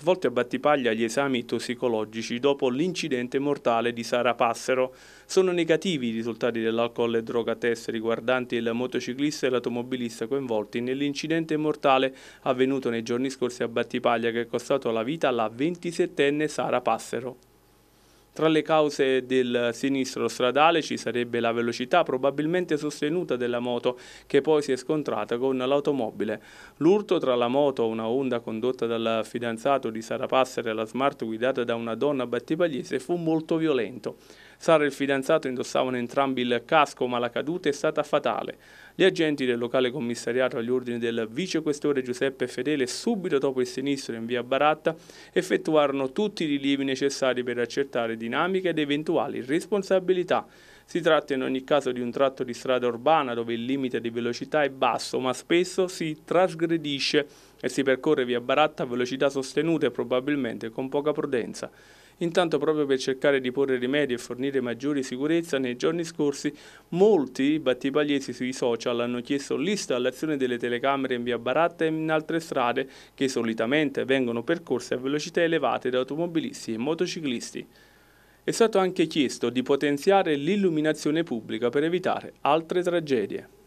svolti a Battipaglia gli esami tossicologici dopo l'incidente mortale di Sara Passero. Sono negativi i risultati dell'alcol e droga test riguardanti il motociclista e l'automobilista coinvolti nell'incidente mortale avvenuto nei giorni scorsi a Battipaglia che è costato la vita alla 27enne Sara Passero. Tra le cause del sinistro stradale ci sarebbe la velocità probabilmente sostenuta della moto che poi si è scontrata con l'automobile. L'urto tra la moto, una Honda condotta dal fidanzato di Sara Passere e la Smart guidata da una donna battipagliese fu molto violento. Sara e il fidanzato indossavano entrambi il casco ma la caduta è stata fatale. Gli agenti del locale commissariato agli ordini del vicequestore Giuseppe Fedele subito dopo il sinistro in via Baratta effettuarono tutti i rilievi necessari per accertare dinamiche ed eventuali responsabilità. Si tratta in ogni caso di un tratto di strada urbana dove il limite di velocità è basso ma spesso si trasgredisce e si percorre via Baratta a velocità sostenute probabilmente con poca prudenza. Intanto proprio per cercare di porre rimedio e fornire maggiore sicurezza, nei giorni scorsi molti battipagliesi sui social hanno chiesto l'installazione delle telecamere in via Baratta e in altre strade che solitamente vengono percorse a velocità elevate da automobilisti e motociclisti. È stato anche chiesto di potenziare l'illuminazione pubblica per evitare altre tragedie.